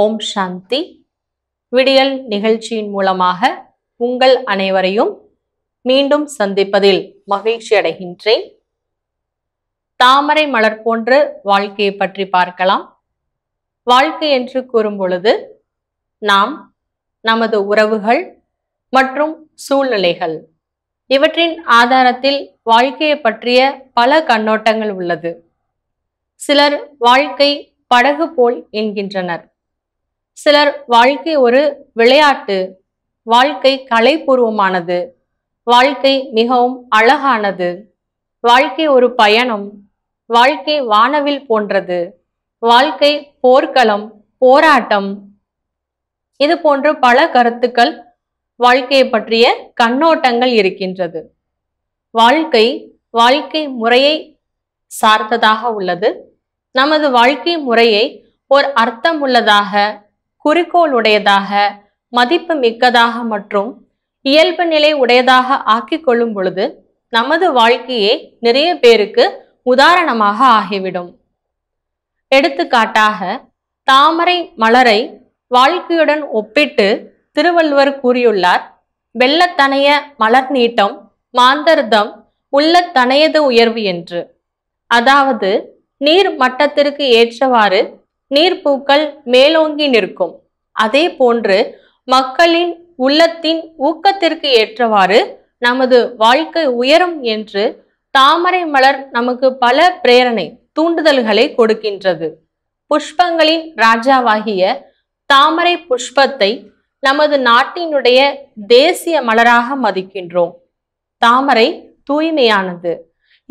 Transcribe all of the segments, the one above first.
ஓம் சாந்தி விடியல் நிகழ்ச்சியின் மூலமாக உங்கள் அனைவரையும் மீண்டும் சந்திப்பதில் மகிழ்ச்சி அடைகின்றேன் தாமரை மலர் போன்று வாழ்க்கையை பற்றி பார்க்கலாம் வாழ்க்கை என்று கூறும் பொழுது நாம் நமது உறவுகள் மற்றும் சூழ்நிலைகள் இவற்றின் ஆதாரத்தில் வாழ்க்கையை பற்றிய பல கண்ணோட்டங்கள் உள்ளது சிலர் வாழ்க்கை படகு போல் என்கின்றனர் சிலர் வாழ்க்கை ஒரு விளையாட்டு வாழ்க்கை கலைபூர்வமானது வாழ்க்கை மிகவும் அழகானது வாழ்க்கை ஒரு பயணம் வாழ்க்கை வானவில் போன்றது வாழ்க்கை போர்க்களம் போராட்டம் இது போன்ற பல கருத்துக்கள் வாழ்க்கையை பற்றிய கண்ணோட்டங்கள் இருக்கின்றது வாழ்க்கை வாழ்க்கை முறையை சார்ந்ததாக உள்ளது நமது வாழ்க்கை முறையை ஓர் உள்ளதாக குறிக்கோள் உடையதாக மதிப்பு மிக்கதாக மற்றும் இயல்பு நிலை உடையதாக ஆக்கி கொள்ளும் பொழுது நமது வாழ்க்கையே நிறைய பேருக்கு உதாரணமாக ஆகிவிடும் எடுத்துக்காட்டாக தாமரை மலரை வாழ்க்கையுடன் ஒப்பிட்டு திருவள்ளுவர் கூறியுள்ளார் வெள்ளத்தனைய மலர் நீட்டம் மாந்தர்தம் உள்ளத்தனையது உயர்வு என்று அதாவது நீர் மட்டத்திற்கு ஏற்றவாறு பூக்கள் மேலோங்கி நிற்கும் அதே போன்று மக்களின் உள்ளத்தின் ஊக்கத்திற்கு ஏற்றவாறு நமது வாழ்க்கை உயரும் என்று தாமரை மலர் நமக்கு பல பிரேரணை தூண்டுதல்களை கொடுக்கின்றது புஷ்பங்களின் ராஜாவாகிய தாமரை புஷ்பத்தை நமது நாட்டினுடைய தேசிய மலராக மதிக்கின்றோம் தாமரை தூய்மையானது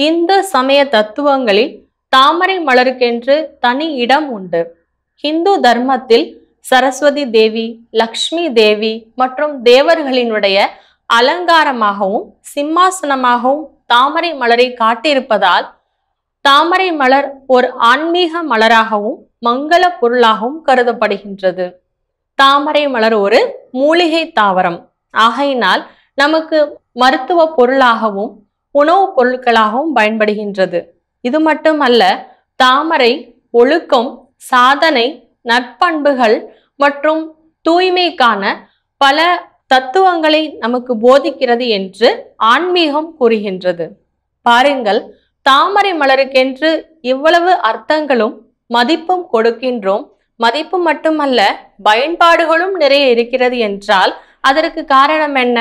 இந்து சமய தத்துவங்களில் தாமரை மலருக்கென்று தனி இடம் உண்டு ஹிந்து தர்மத்தில் சரஸ்வதி தேவி லக்ஷ்மி தேவி மற்றும் தேவர்களினுடைய அலங்காரமாகவும் சிம்மாசனமாகவும் தாமரை மலரை காட்டியிருப்பதால் தாமரை மலர் ஒரு ஆன்மீக மலராகவும் மங்கள பொருளாகவும் கருதப்படுகின்றது தாமரை மலர் ஒரு மூலிகை தாவரம் ஆகையினால் நமக்கு மருத்துவ பொருளாகவும் உணவுப் பொருட்களாகவும் பயன்படுகின்றது இது மட்டுமல்ல தாமரை ஒழுக்கம் சாதனை நற்பண்புகள் மற்றும் தூய்மைக்கான பல தத்துவங்களை நமக்கு போதிக்கிறது என்று ஆன்மீகம் கூறுகின்றது பாருங்கள் தாமரை மலருக்கென்று இவ்வளவு அர்த்தங்களும் மதிப்பும் கொடுக்கின்றோம் மதிப்பு மட்டுமல்ல பயன்பாடுகளும் நிறைய இருக்கிறது என்றால் அதற்கு காரணம் என்ன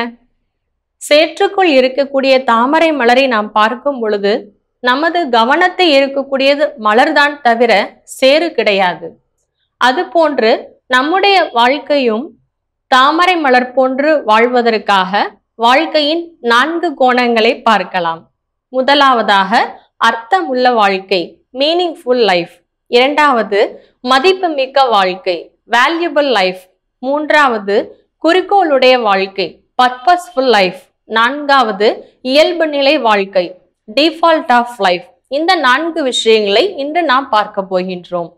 சேற்றுக்குள் இருக்கக்கூடிய தாமரை மலரை நாம் பார்க்கும் பொழுது நமது கவனத்தை இருக்கக்கூடியது மலர்தான் தவிர சேறு கிடையாது அது போன்று நம்முடைய வாழ்க்கையும் தாமரை மலர் போன்று வாழ்வதற்காக வாழ்க்கையின் நான்கு கோணங்களை பார்க்கலாம் முதலாவதாக அர்த்தமுள்ள வாழ்க்கை மீனிங்ஃபுல் லைஃப் இரண்டாவது மதிப்புமிக்க வாழ்க்கை வேல்யூபிள் லைஃப் மூன்றாவது குறிக்கோளுடைய வாழ்க்கை பர்பஸ்ஃபுல் லைஃப் நான்காவது இயல்பு நிலை வாழ்க்கை டிஃபால்ட் ஆஃப் லைஃப் இந்த நான்கு விஷயங்களை இன்று நாம் பார்க்க போகின்றோம்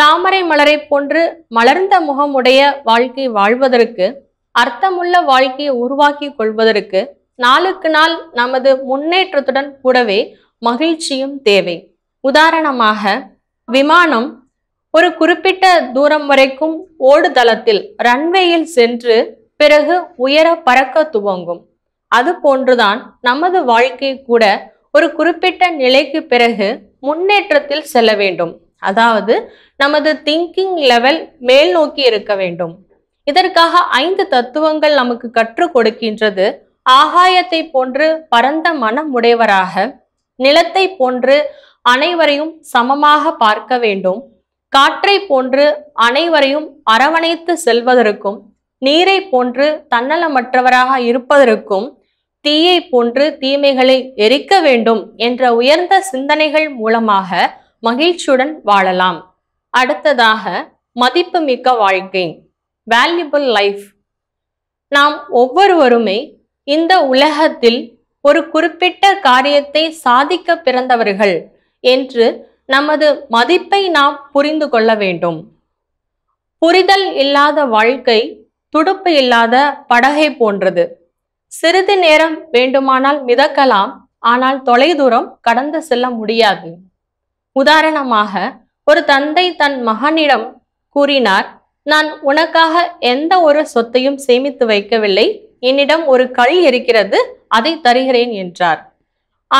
தாமரை மலரை போன்று மலர்ந்த முகமுடைய வாழ்க்கை வாழ்வதற்கு அர்த்தமுள்ள வாழ்க்கையை உருவாக்கி கொள்வதற்கு நாளுக்கு நாள் நமது முன்னேற்றத்துடன் கூடவே மகிழ்ச்சியும் தேவை உதாரணமாக விமானம் ஒரு குறிப்பிட்ட தூரம் வரைக்கும் ஓடுதளத்தில் ரன்வேயில் சென்று பிறகு உயர பறக்க துவங்கும் அது போன்றுதான் நமது வாழ்க்கை கூட ஒரு குறிப்பிட்ட நிலைக்கு பிறகு முன்னேற்றத்தில் செல்ல வேண்டும் அதாவது நமது திங்கிங் லெவல் மேல் நோக்கி இருக்க வேண்டும் இதற்காக ஐந்து தத்துவங்கள் நமக்கு கற்றுக் கொடுக்கின்றது ஆகாயத்தை போன்று பரந்த மனம் உடையவராக நிலத்தை போன்று அனைவரையும் சமமாக பார்க்க வேண்டும் காற்றை போன்று அனைவரையும் அரவணைத்து செல்வதற்கும் நீரை போன்று தன்னலமற்றவராக இருப்பதற்கும் தீயை போன்று தீமைகளை எரிக்க வேண்டும் என்ற உயர்ந்த சிந்தனைகள் மூலமாக மகிழ்ச்சியுடன் வாழலாம் அடுத்ததாக மதிப்புமிக்க வாழ்க்கை வேல்யூபிள் லைஃப் நாம் ஒவ்வொருவருமே இந்த உலகத்தில் ஒரு குறிப்பிட்ட காரியத்தை சாதிக்க பிறந்தவர்கள் என்று நமது மதிப்பை நாம் புரிந்து கொள்ள வேண்டும் புரிதல் இல்லாத வாழ்க்கை துடுப்பு இல்லாத படகை போன்றது சிறிது நேரம் வேண்டுமானால் மிதக்கலாம் ஆனால் தொலைதூரம் கடந்து செல்ல முடியாது உதாரணமாக ஒரு தந்தை தன் மகனிடம் கூறினார் நான் உனக்காக எந்த ஒரு சொத்தையும் சேமித்து வைக்கவில்லை என்னிடம் ஒரு கல் இருக்கிறது அதை தருகிறேன் என்றார்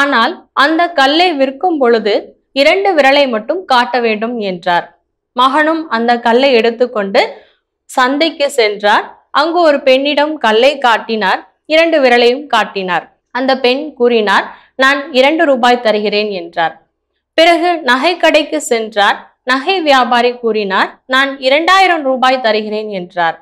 ஆனால் அந்த கல்லை விற்கும் பொழுது இரண்டு விரலை மட்டும் காட்ட வேண்டும் என்றார் மகனும் அந்த கல்லை எடுத்துக்கொண்டு சந்தைக்கு சென்றார் அங்கு ஒரு பெண்ணிடம் கல்லை காட்டினார் இரண்டு விரலையும் காட்டினார் அந்த பெண் கூறினார் நான் இரண்டு ரூபாய் தருகிறேன் என்றார் பிறகு நகை கடைக்கு சென்றார் நகை வியாபாரி கூறினார் நான் இரண்டாயிரம் ரூபாய் தருகிறேன் என்றார்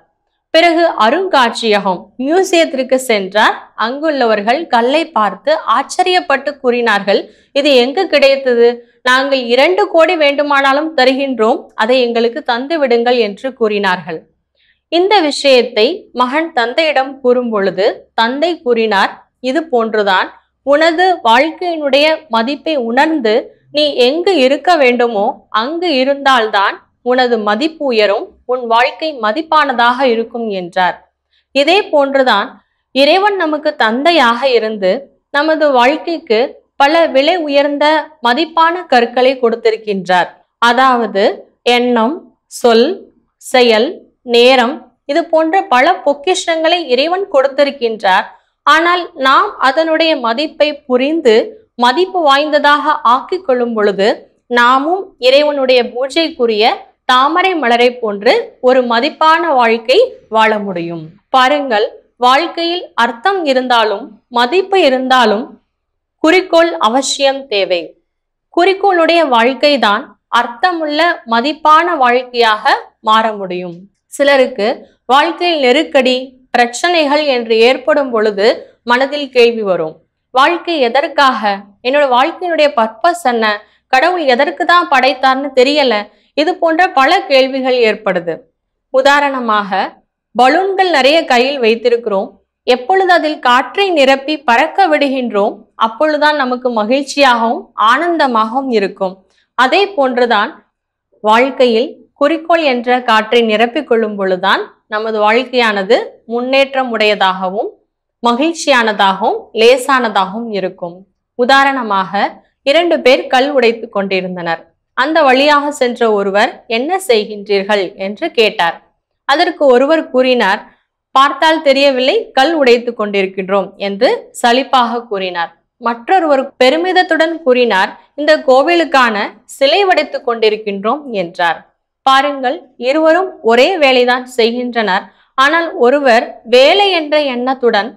பிறகு அருங்காட்சியகம் மியூசியத்திற்கு சென்றார் அங்குள்ளவர்கள் கல்லை பார்த்து ஆச்சரியப்பட்டு கூறினார்கள் இது எங்கு கிடைத்தது நாங்கள் இரண்டு கோடி வேண்டுமானாலும் தருகின்றோம் அதை எங்களுக்கு தந்து விடுங்கள் என்று கூறினார்கள் இந்த விஷயத்தை மகன் தந்தையிடம் கூறும் பொழுது தந்தை கூறினார் இது போன்றுதான் உனது வாழ்க்கையினுடைய மதிப்பை உணர்ந்து நீ எங்கு இருக்க வேண்டுமோ அங்கு இருந்தால்தான் உனது மதிப்பு உயரும் உன் வாழ்க்கை மதிப்பானதாக இருக்கும் என்றார் இதே போன்றுதான் இறைவன் நமக்கு தந்தையாக இருந்து நமது வாழ்க்கைக்கு பல விலை உயர்ந்த மதிப்பான கற்களை கொடுத்திருக்கின்றார் அதாவது எண்ணம் சொல் செயல் நேரம் இது போன்ற பல பொக்கிஷங்களை இறைவன் கொடுத்திருக்கின்றார் ஆனால் நாம் அதனுடைய மதிப்பை புரிந்து மதிப்பு வாய்ந்ததாக ஆக்கி கொள்ளும் பொழுது நாமும் இறைவனுடைய பூஜைக்குரிய தாமரை மலரை போன்று ஒரு மதிப்பான வாழ்க்கை வாழ முடியும் பாருங்கள் வாழ்க்கையில் அர்த்தம் இருந்தாலும் மதிப்பு இருந்தாலும் குறிக்கோள் அவசியம் தேவை குறிக்கோளுடைய வாழ்க்கை தான் அர்த்தமுள்ள மதிப்பான வாழ்க்கையாக மாற முடியும் சிலருக்கு வாழ்க்கையில் நெருக்கடி பிரச்சனைகள் என்று ஏற்படும் பொழுது மனதில் கேள்வி வரும் வாழ்க்கை எதற்காக என்னோட வாழ்க்கையினுடைய பர்பஸ் என்ன கடவுள் எதற்கு தான் படைத்தார்னு தெரியல இது போன்ற பல கேள்விகள் ஏற்படுது உதாரணமாக பலூன்கள் நிறைய கையில் வைத்திருக்கிறோம் எப்பொழுது அதில் காற்றை நிரப்பி பறக்க விடுகின்றோம் அப்பொழுதுதான் நமக்கு மகிழ்ச்சியாகவும் ஆனந்தமாகவும் இருக்கும் அதே போன்றுதான் வாழ்க்கையில் குறிக்கோள் என்ற காற்றை நிரப்பிக் கொள்ளும் பொழுதுதான் நமது வாழ்க்கையானது முன்னேற்றம் உடையதாகவும் மகிழ்ச்சியானதாகவும் லேசானதாகவும் இருக்கும் உதாரணமாக இரண்டு பேர் கல் உடைத்து கொண்டிருந்தனர் அந்த வழியாக சென்ற ஒருவர் என்ன செய்கின்றீர்கள் என்று கேட்டார் அதற்கு ஒருவர் கூறினார் பார்த்தால் தெரியவில்லை கல் உடைத்து கொண்டிருக்கின்றோம் என்று சலிப்பாக கூறினார் மற்றொருவர் பெருமிதத்துடன் கூறினார் இந்த கோவிலுக்கான சிலை உடைத்து கொண்டிருக்கின்றோம் என்றார் பாருங்கள் இருவரும் ஒரே வேலைதான் செய்கின்றனர் ஆனால் ஒருவர் வேலை என்ற எண்ணத்துடன்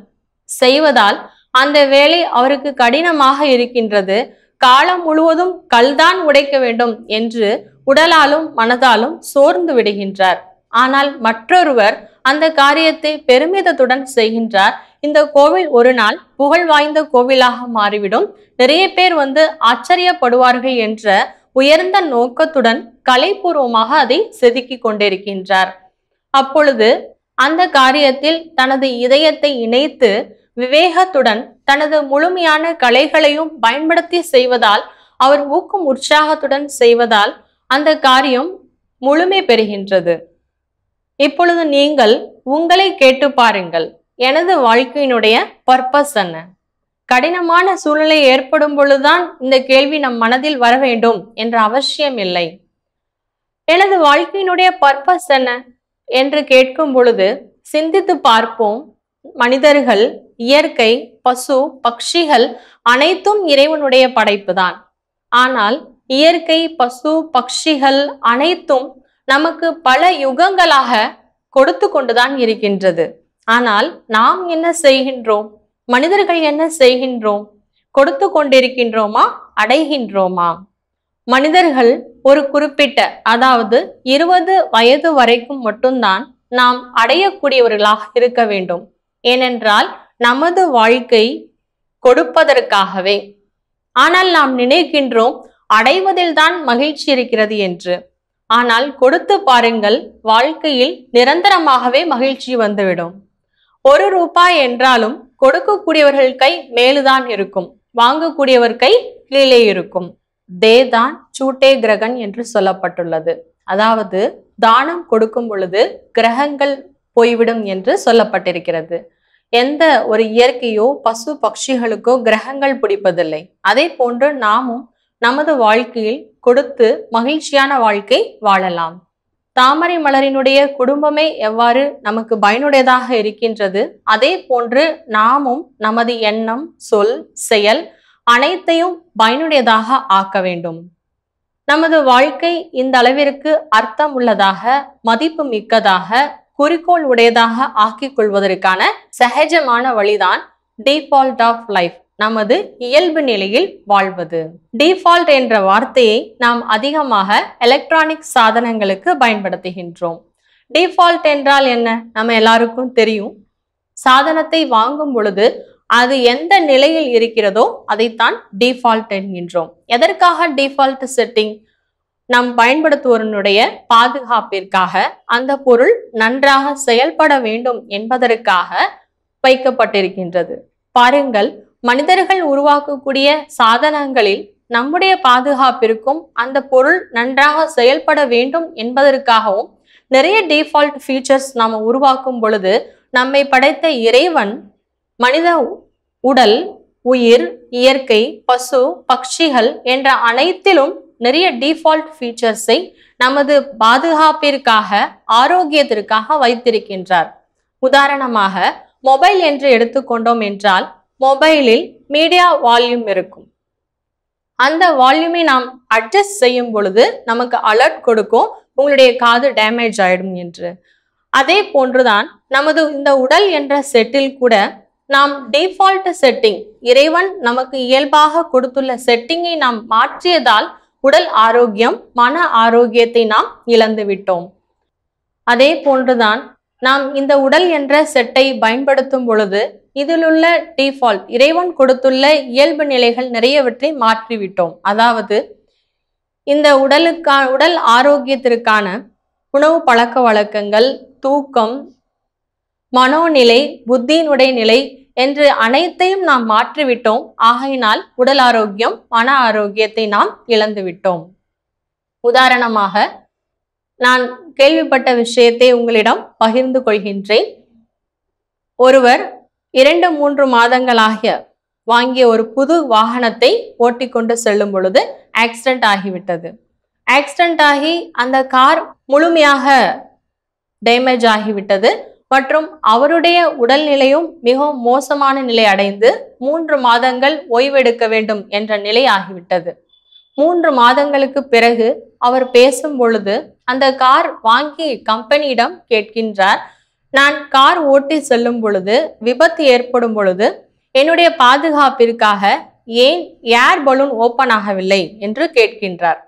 செய்வதால் அந்த வேலை அவருக்கு கடினமாக இருக்கின்றது காலம் முழுவதும் கல்தான் உடைக்க வேண்டும் என்று உடலாலும் மனதாலும் சோர்ந்து விடுகின்றார் ஆனால் மற்றொருவர் அந்த காரியத்தை பெருமிதத்துடன் செய்கின்றார் இந்த கோவில் ஒரு நாள் புகழ் வாய்ந்த கோவிலாக மாறிவிடும் நிறைய பேர் வந்து ஆச்சரியப்படுவார்கள் என்ற உயர்ந்த நோக்கத்துடன் கலைபூர்வமாக அதை செதுக்கி கொண்டிருக்கின்றார் அப்பொழுது அந்த காரியத்தில் தனது இதயத்தை இணைத்து விவேகத்துடன் தனது முழுமையான கலைகளையும் பயன்படுத்தி செய்வதால் அவர் ஊக்கும் உற்சாகத்துடன் செய்வதால் அந்த காரியம் முழுமை பெறுகின்றது இப்பொழுது நீங்கள் உங்களை கேட்டு பாருங்கள் எனது வாழ்க்கையினுடைய பர்பஸ் என்ன கடினமான சூழ்நிலை ஏற்படும் பொழுதுதான் இந்த கேள்வி நம் மனதில் வர வேண்டும் என்ற அவசியம் இல்லை எனது வாழ்க்கையினுடைய பர்பஸ் என்ன என்று கேட்கும் பொழுது சிந்தித்து பார்ப்போம் மனிதர்கள் இயற்கை பசு பக்ஷிகள் அனைத்தும் இறைவனுடைய படைப்புதான் ஆனால் இயற்கை பசு பக்ஷிகள் அனைத்தும் நமக்கு பல யுகங்களாக கொடுத்து கொண்டுதான் இருக்கின்றது ஆனால் நாம் என்ன செய்கின்றோம் மனிதர்கள் என்ன செய்கின்றோம் கொடுத்து கொண்டிருக்கின்றோமா அடைகின்றோமா மனிதர்கள் ஒரு குறிப்பிட்ட அதாவது இருபது வயது வரைக்கும் மட்டும்தான் நாம் அடையக்கூடியவர்களாக இருக்க வேண்டும் ஏனென்றால் நமது வாழ்க்கை கொடுப்பதற்காகவே ஆனால் நாம் நினைக்கின்றோம் அடைவதில் தான் மகிழ்ச்சி இருக்கிறது என்று ஆனால் கொடுத்து பாருங்கள் வாழ்க்கையில் நிரந்தரமாகவே மகிழ்ச்சி வந்துவிடும் ஒரு ரூபாய் என்றாலும் கொடுக்கக்கூடியவர்கள் கை மேலுதான் இருக்கும் வாங்கக்கூடியவர் கை கீழே இருக்கும் தேதான் சூட்டே கிரகன் என்று சொல்லப்பட்டுள்ளது அதாவது தானம் கொடுக்கும் பொழுது கிரகங்கள் போய்விடும் என்று சொல்லப்பட்டிருக்கிறது எந்த ஒரு இயற்கையோ பசு பட்சிகளுக்கோ கிரகங்கள் பிடிப்பதில்லை அதே போன்று நாமும் நமது வாழ்க்கையில் கொடுத்து மகிழ்ச்சியான வாழ்க்கை வாழலாம் தாமரை மலரினுடைய குடும்பமே எவ்வாறு நமக்கு பயனுடையதாக இருக்கின்றது அதே போன்று நாமும் நமது எண்ணம் சொல் செயல் அனைத்தையும் பயனுடையதாக ஆக்க வேண்டும் நமது வாழ்க்கை இந்த அளவிற்கு அர்த்தம் உள்ளதாக மதிப்பு மிக்கதாக குறிக்கோள் உடையதாக ஆக்கிக் கொள்வதற்கான சகஜமான வழிதான் டிஃபால்ட் ஆஃப் லைஃப் நமது இயல்பு நிலையில் வாழ்வது டிஃபால்ட் என்ற வார்த்தையை நாம் அதிகமாக எலக்ட்ரானிக் சாதனங்களுக்கு பயன்படுத்துகின்றோம் டிஃபால்ட் என்றால் என்ன நம்ம எல்லாருக்கும் தெரியும் சாதனத்தை வாங்கும் பொழுது அது எந்த நிலையில் இருக்கிறதோ அதைத்தான் டிஃபால்ட் என்கின்றோம் எதற்காக டிஃபால்ட் செட்டிங் நாம் பயன்படுத்துவோருடைய பாதுகாப்பிற்காக அந்த பொருள் நன்றாக செயல்பட வேண்டும் என்பதற்காக வைக்கப்பட்டிருக்கின்றது பாருங்கள் மனிதர்கள் உருவாக்கக்கூடிய சாதனங்களில் நம்முடைய பாதுகாப்பிற்கும் அந்த பொருள் நன்றாக செயல்பட வேண்டும் என்பதற்காகவும் நிறைய டிஃபால்ட் ஃபீச்சர்ஸ் நாம் உருவாக்கும் பொழுது நம்மை படைத்த இறைவன் மனித உடல் உயிர் இயற்கை பசு பட்சிகள் என்ற அனைத்திலும் நிறைய டிஃபால்ட் ஃபீச்சர்ஸை நமது பாதுகாப்பிற்காக ஆரோக்கியத்திற்காக வைத்திருக்கின்றார் உதாரணமாக மொபைல் என்று எடுத்துக்கொண்டோம் என்றால் மொபைலில் மீடியா வால்யூம் இருக்கும் அந்த வால்யூமை நாம் அட்ஜஸ்ட் செய்யும் பொழுது நமக்கு அலர்ட் கொடுக்கும் உங்களுடைய காது டேமேஜ் ஆயிடும் என்று அதே போன்றுதான் நமது இந்த உடல் என்ற செட்டில் கூட நாம் டிஃபால்ட் செட்டிங் இறைவன் நமக்கு இயல்பாக கொடுத்துள்ள செட்டிங்கை நாம் மாற்றியதால் உடல் ஆரோக்கியம் மன ஆரோக்கியத்தை நாம் இழந்து விட்டோம் அதே போன்றுதான் நாம் இந்த உடல் என்ற செட்டை பயன்படுத்தும் பொழுது இதிலுள்ள டிஃபால்ட் இறைவன் கொடுத்துள்ள இயல்பு நிலைகள் நிறையவற்றை மாற்றிவிட்டோம் அதாவது இந்த உடலுக்கா உடல் ஆரோக்கியத்திற்கான உணவு பழக்க வழக்கங்கள் தூக்கம் மனோநிலை புத்தியினுடைய நிலை என்று அனைத்தையும் நாம் மாற்றிவிட்டோம் ஆகையினால் உடல் ஆரோக்கியம் மன ஆரோக்கியத்தை நாம் இழந்துவிட்டோம் உதாரணமாக நான் கேள்விப்பட்ட விஷயத்தை உங்களிடம் பகிர்ந்து கொள்கின்றேன் ஒருவர் இரண்டு மூன்று மாதங்களாகிய வாங்கிய ஒரு புது வாகனத்தை ஓட்டிக்கொண்டு செல்லும் பொழுது ஆக்சிடென்ட் ஆகிவிட்டது ஆக்சிடென்ட் ஆகி அந்த கார் முழுமையாக டேமேஜ் ஆகிவிட்டது மற்றும் அவருடைய உடல்நிலையும் மிகவும் மோசமான நிலை அடைந்து மூன்று மாதங்கள் ஓய்வெடுக்க வேண்டும் என்ற நிலை ஆகிவிட்டது மூன்று மாதங்களுக்கு பிறகு அவர் பேசும் பொழுது அந்த கார் வாங்கி கம்பெனியிடம் கேட்கின்றார் நான் கார் ஓட்டி செல்லும் பொழுது விபத்து ஏற்படும் பொழுது என்னுடைய பாதுகாப்பிற்காக ஏன் ஏர் பலூன் ஓப்பன் ஆகவில்லை என்று கேட்கின்றார்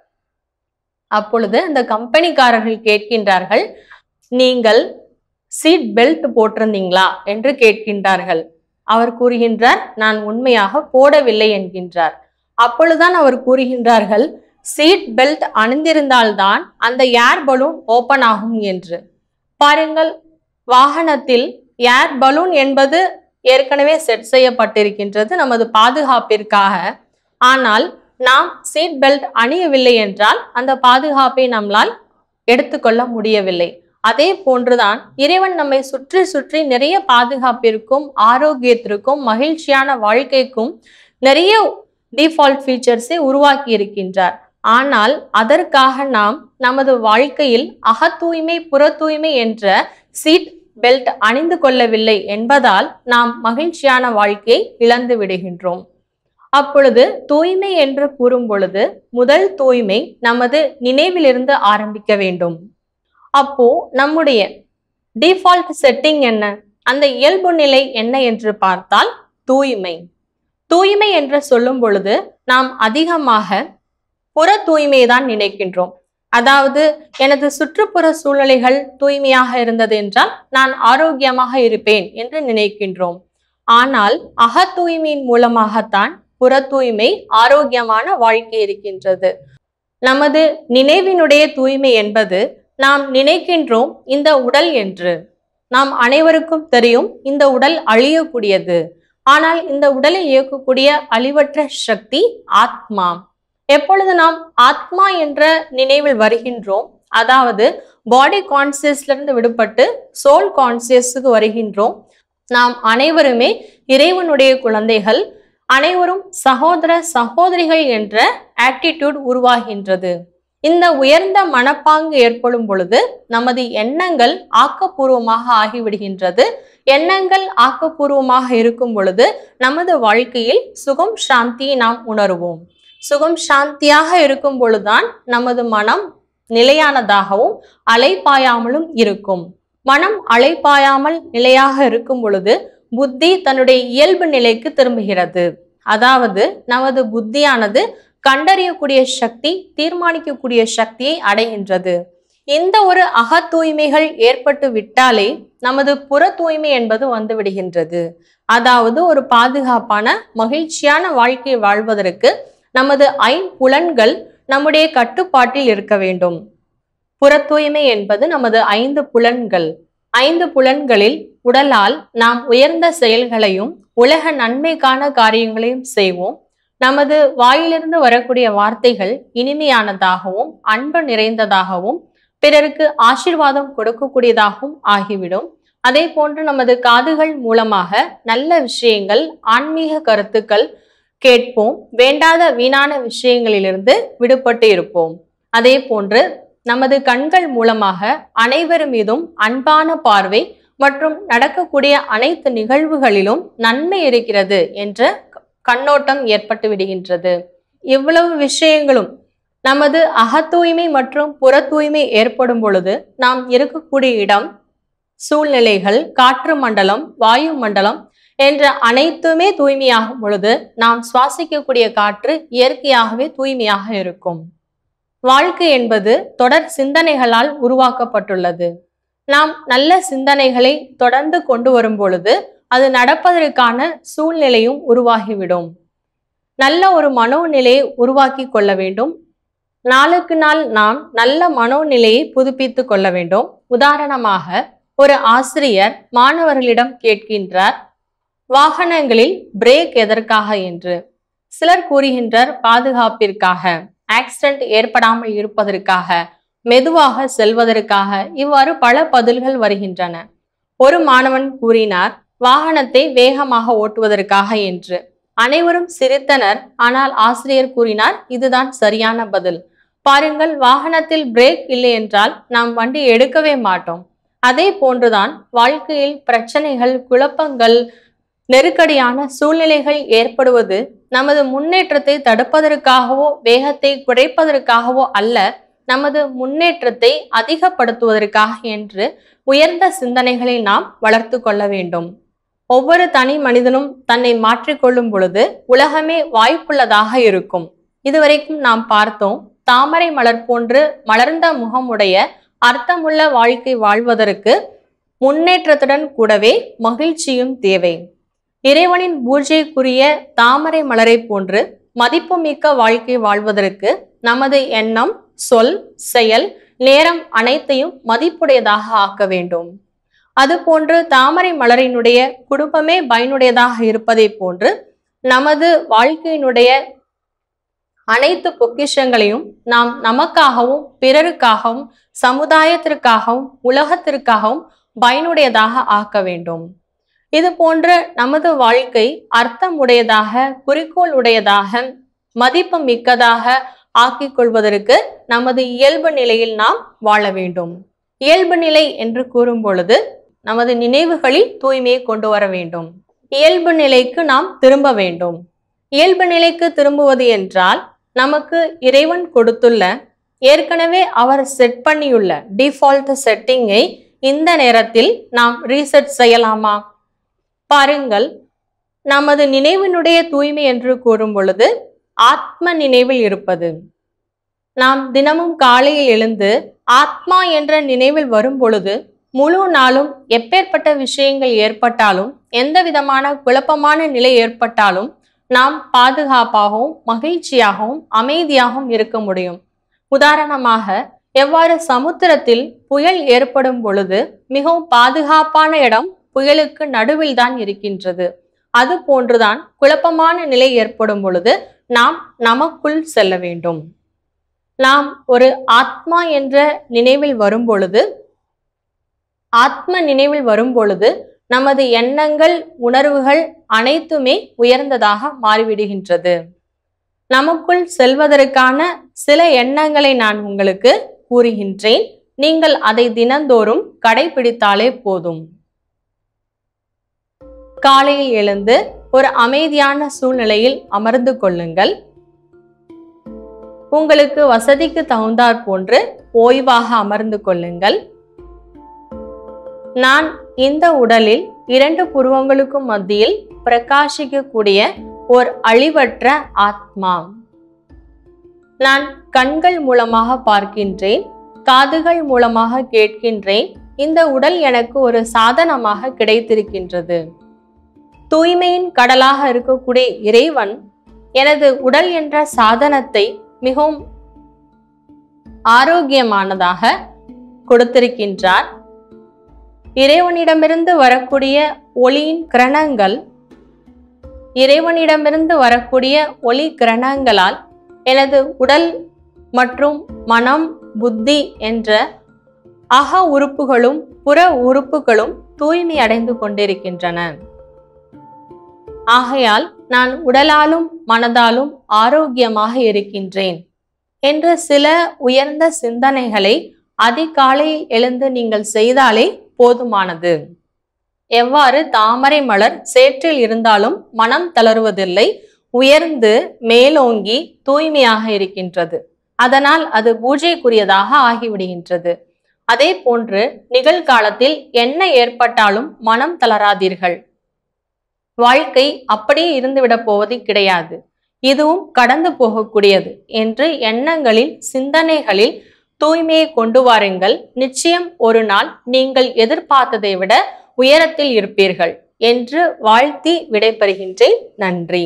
அப்பொழுது அந்த கம்பெனிக்காரர்கள் கேட்கின்றார்கள் நீங்கள் சீட் பெல்ட் போட்டிருந்தீங்களா என்று கேட்கின்றார்கள் அவர் கூறுகின்றார் நான் உண்மையாக போடவில்லை என்கின்றார் அப்பொழுதுதான் அவர் கூறுகின்றார்கள் சீட் பெல்ட் அணிந்திருந்தால்தான் அந்த ஏர் பலூன் ஓபன் ஆகும் என்று பாருங்கள் வாகனத்தில் ஏர் பலூன் என்பது ஏற்கனவே செட் செய்யப்பட்டிருக்கின்றது நமது பாதுகாப்பிற்காக ஆனால் நாம் சீட் பெல்ட் அணியவில்லை என்றால் அந்த பாதுகாப்பை நம்மளால் எடுத்துக்கொள்ள முடியவில்லை அதே போன்றுதான் இறைவன் நம்மை சுற்றி சுற்றி நிறைய பாதுகாப்பிற்கும் ஆரோக்கியத்திற்கும் மகிழ்ச்சியான வாழ்க்கைக்கும் நிறைய டிஃபால்ட் ஃபீச்சர்ஸை உருவாக்கி இருக்கின்றார் ஆனால் அதற்காக நாம் நமது வாழ்க்கையில் அக தூய்மை புற தூய்மை என்ற சீட் பெல்ட் அணிந்து கொள்ளவில்லை என்பதால் நாம் மகிழ்ச்சியான வாழ்க்கையை இழந்து விடுகின்றோம் அப்பொழுது தூய்மை என்று கூறும் பொழுது முதல் தூய்மை நமது நினைவிலிருந்து ஆரம்பிக்க வேண்டும் அப்போ நம்முடைய டிஃபால்ட் செட்டிங் என்ன அந்த இயல்பு நிலை என்ன என்று பார்த்தால் தூய்மை தூய்மை என்று சொல்லும் பொழுது நாம் அதிகமாக புற தூய்மை தான் நினைக்கின்றோம் அதாவது எனது சுற்றுப்புற சூழ்நிலைகள் தூய்மையாக இருந்தது என்றால் நான் ஆரோக்கியமாக இருப்பேன் என்று நினைக்கின்றோம் ஆனால் அக தூய்மையின் மூலமாகத்தான் புற தூய்மை ஆரோக்கியமான வாழ்க்கை இருக்கின்றது நமது நினைவினுடைய தூய்மை என்பது நாம் நினைக்கின்றோம் இந்த உடல் என்று நாம் அனைவருக்கும் தெரியும் இந்த உடல் அழியக்கூடியது ஆனால் இந்த உடலை இயக்கக்கூடிய அழிவற்ற சக்தி ஆத்மா எப்பொழுது நாம் ஆத்மா என்ற நினைவில் வருகின்றோம் அதாவது பாடி கான்சியஸ்ல இருந்து விடுபட்டு சோல் கான்சியஸுக்கு வருகின்றோம் நாம் அனைவருமே இறைவனுடைய குழந்தைகள் அனைவரும் சகோதர சகோதரிகள் என்ற ஆட்டிடியூட் உருவாகின்றது இந்த உயர்ந்த மனப்பாங்கு ஏற்படும் பொழுது நமது எண்ணங்கள் ஆக்கப்பூர்வமாக ஆகிவிடுகின்றது எண்ணங்கள் ஆக்கப்பூர்வமாக இருக்கும் பொழுது நமது வாழ்க்கையில் சுகம் சாந்தியை நாம் உணர்வோம் சுகம் சாந்தியாக இருக்கும் பொழுதுதான் நமது மனம் நிலையானதாகவும் அலைப்பாயாமலும் இருக்கும் மனம் அலைப்பாயாமல் நிலையாக இருக்கும் பொழுது புத்தி தன்னுடைய இயல்பு நிலைக்கு திரும்புகிறது அதாவது நமது புத்தியானது கண்டறியக்கூடிய சக்தி தீர்மானிக்கக்கூடிய சக்தியை அடைகின்றது இந்த ஒரு அக தூய்மைகள் ஏற்பட்டு விட்டாலே நமது புற தூய்மை என்பது வந்து விடுகின்றது அதாவது ஒரு பாதுகாப்பான மகிழ்ச்சியான வாழ்க்கை வாழ்வதற்கு நமது ஐம்புலன்கள் நம்முடைய கட்டுப்பாட்டில் இருக்க வேண்டும் புற தூய்மை என்பது நமது ஐந்து புலன்கள் ஐந்து புலன்களில் உடலால் நாம் உயர்ந்த செயல்களையும் உலக நன்மைக்கான காரியங்களையும் செய்வோம் நமது வாயிலிருந்து வரக்கூடிய வார்த்தைகள் இனிமையானதாகவும் அன்பு நிறைந்ததாகவும் பிறருக்கு ஆசிர்வாதம் கொடுக்கக்கூடியதாகவும் ஆகிவிடும் அதே போன்று நமது காதுகள் மூலமாக நல்ல விஷயங்கள் ஆன்மீக கருத்துக்கள் கேட்போம் வேண்டாத வீணான விஷயங்களிலிருந்து விடுபட்டு இருப்போம் அதே போன்று நமது கண்கள் மூலமாக அனைவர் மீதும் அன்பான பார்வை மற்றும் நடக்கக்கூடிய அனைத்து நிகழ்வுகளிலும் நன்மை இருக்கிறது என்ற கண்ணோட்டம் ஏற்பட்டு விடுகின்றது இவ்வளவு விஷயங்களும் நமது அக தூய்மை மற்றும் புற தூய்மை ஏற்படும் பொழுது நாம் இருக்கக்கூடிய இடம் சூழ்நிலைகள் காற்று மண்டலம் வாயு மண்டலம் என்ற அனைத்துமே தூய்மையாகும் பொழுது நாம் சுவாசிக்கக்கூடிய காற்று இயற்கையாகவே தூய்மையாக இருக்கும் வாழ்க்கை என்பது தொடர் சிந்தனைகளால் உருவாக்கப்பட்டுள்ளது நாம் நல்ல சிந்தனைகளை தொடர்ந்து கொண்டு வரும் பொழுது அது நடப்பதற்கான சூழ்நிலையும் உருவாகிவிடும் நல்ல ஒரு மனோநிலையை உருவாக்கி கொள்ள வேண்டும் நாளுக்கு நாள் நாம் நல்ல மனோநிலையை புதுப்பித்து கொள்ள வேண்டும் உதாரணமாக ஒரு ஆசிரியர் மாணவர்களிடம் கேட்கின்றார் வாகனங்களில் பிரேக் எதற்காக என்று சிலர் கூறுகின்றார் பாதுகாப்பிற்காக ஆக்சிடென்ட் ஏற்படாமல் இருப்பதற்காக மெதுவாக செல்வதற்காக இவ்வாறு பல பதில்கள் வருகின்றன ஒரு மாணவன் கூறினார் வாகனத்தை வேகமாக ஓட்டுவதற்காக என்று அனைவரும் சிரித்தனர் ஆனால் ஆசிரியர் கூறினார் இதுதான் சரியான பதில் பாருங்கள் வாகனத்தில் பிரேக் இல்லை என்றால் நாம் வண்டி எடுக்கவே மாட்டோம் அதே போன்றுதான் வாழ்க்கையில் பிரச்சனைகள் குழப்பங்கள் நெருக்கடியான சூழ்நிலைகள் ஏற்படுவது நமது முன்னேற்றத்தை தடுப்பதற்காகவோ வேகத்தை குறைப்பதற்காகவோ அல்ல நமது முன்னேற்றத்தை அதிகப்படுத்துவதற்காக என்று உயர்ந்த சிந்தனைகளை நாம் வளர்த்து கொள்ள வேண்டும் ஒவ்வொரு தனி மனிதனும் தன்னை மாற்றிக்கொள்ளும் பொழுது உலகமே வாய்ப்புள்ளதாக இருக்கும் இதுவரைக்கும் நாம் பார்த்தோம் தாமரை மலர் போன்று மலர்ந்த முகமுடைய அர்த்தமுள்ள வாழ்க்கை வாழ்வதற்கு முன்னேற்றத்துடன் கூடவே மகிழ்ச்சியும் தேவை இறைவனின் பூஜைக்குரிய தாமரை மலரை போன்று மதிப்புமிக்க வாழ்க்கை வாழ்வதற்கு நமது எண்ணம் சொல் செயல் நேரம் அனைத்தையும் மதிப்புடையதாக ஆக்க வேண்டும் அதுபோன்று தாமரை மலரினுடைய குடும்பமே பயனுடையதாக இருப்பதை போன்று நமது வாழ்க்கையினுடைய அனைத்து பொக்கிஷங்களையும் நாம் நமக்காகவும் பிறருக்காகவும் சமுதாயத்திற்காகவும் உலகத்திற்காகவும் பயனுடையதாக ஆக்க வேண்டும் இது போன்ற நமது வாழ்க்கை அர்த்தமுடையதாக குறிக்கோள் உடையதாக மதிப்பு மிக்கதாக ஆக்கிக் கொள்வதற்கு நமது இயல்பு நிலையில் நாம் வாழ வேண்டும் இயல்பு நிலை என்று கூறும் பொழுது நமது நினைவுகளில் தூய்மையை கொண்டு வர வேண்டும் இயல்பு நிலைக்கு நாம் திரும்ப வேண்டும் இயல்பு நிலைக்கு திரும்புவது என்றால் நமக்கு இறைவன் கொடுத்துள்ள ஏற்கனவே அவர் செட் பண்ணியுள்ள டிஃபால்ட் செட்டிங்கை இந்த நேரத்தில் நாம் ரீசெட் செய்யலாமா பாருங்கள் நமது நினைவினுடைய தூய்மை என்று கூறும் பொழுது ஆத்ம நினைவில் இருப்பது நாம் தினமும் காலையில் எழுந்து ஆத்மா என்ற நினைவில் வரும் பொழுது முழு நாளும் எப்பேற்பட்ட விஷயங்கள் ஏற்பட்டாலும் எந்த விதமான குழப்பமான நிலை ஏற்பட்டாலும் நாம் பாதுகாப்பாகவும் மகிழ்ச்சியாகவும் அமைதியாகவும் இருக்க முடியும் உதாரணமாக எவ்வாறு சமுத்திரத்தில் புயல் ஏற்படும் பொழுது மிகவும் பாதுகாப்பான இடம் புயலுக்கு நடுவில் தான் இருக்கின்றது அது போன்றுதான் குழப்பமான நிலை ஏற்படும் பொழுது நாம் நமக்குள் செல்ல வேண்டும் நாம் ஒரு ஆத்மா என்ற நினைவில் வரும் பொழுது ஆத்ம நினைவில் வரும் பொழுது நமது எண்ணங்கள் உணர்வுகள் அனைத்துமே உயர்ந்ததாக மாறிவிடுகின்றது நமக்குள் செல்வதற்கான சில எண்ணங்களை நான் உங்களுக்கு கூறுகின்றேன் நீங்கள் அதை தினந்தோறும் கடைபிடித்தாலே போதும் காலையில் எழுந்து ஒரு அமைதியான சூழ்நிலையில் அமர்ந்து கொள்ளுங்கள் உங்களுக்கு வசதிக்கு தகுந்தாற் போன்று ஓய்வாக அமர்ந்து கொள்ளுங்கள் நான் இந்த உடலில் இரண்டு புருவங்களுக்கும் மத்தியில் பிரகாசிக்கக்கூடிய ஓர் அழிவற்ற ஆத்மா நான் கண்கள் மூலமாக பார்க்கின்றேன் காதுகள் மூலமாக கேட்கின்றேன் இந்த உடல் எனக்கு ஒரு சாதனமாக கிடைத்திருக்கின்றது தூய்மையின் கடலாக இருக்கக்கூடிய இறைவன் எனது உடல் என்ற சாதனத்தை மிகவும் ஆரோக்கியமானதாக கொடுத்திருக்கின்றார் இறைவனிடமிருந்து வரக்கூடிய ஒளியின் கிரணங்கள் இறைவனிடமிருந்து வரக்கூடிய ஒளி கிரணங்களால் எனது உடல் மற்றும் மனம் புத்தி என்ற அக உறுப்புகளும் புற உறுப்புகளும் தூய்மை அடைந்து கொண்டிருக்கின்றன ஆகையால் நான் உடலாலும் மனதாலும் ஆரோக்கியமாக இருக்கின்றேன் என்ற சில உயர்ந்த சிந்தனைகளை அதிகாலையில் எழுந்து நீங்கள் செய்தாலே போதுமானது எவ்வாறு தாமரை மலர் சேற்றில் இருந்தாலும் மனம் தளருவதில்லை உயர்ந்து மேலோங்கி தூய்மையாக இருக்கின்றது அதனால் அது பூஜைக்குரியதாக ஆகிவிடுகின்றது அதே போன்று நிகழ்காலத்தில் என்ன ஏற்பட்டாலும் மனம் தளராதீர்கள் வாழ்க்கை அப்படியே இருந்துவிடப் போவது கிடையாது இதுவும் கடந்து போகக்கூடியது என்று எண்ணங்களில் சிந்தனைகளில் தூய்மையை கொண்டு வாருங்கள் நிச்சயம் ஒரு நாள் நீங்கள் எதிர்பார்த்ததை விட உயரத்தில் இருப்பீர்கள் என்று வாழ்த்தி விடைபெறுகின்றேன் நன்றி